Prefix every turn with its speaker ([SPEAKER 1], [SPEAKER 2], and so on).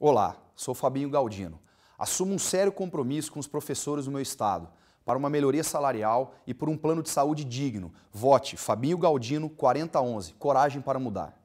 [SPEAKER 1] Olá, sou Fabinho Galdino. Assumo um sério compromisso com os professores do meu estado para uma melhoria salarial e por um plano de saúde digno. Vote Fabinho Galdino 4011. Coragem para mudar.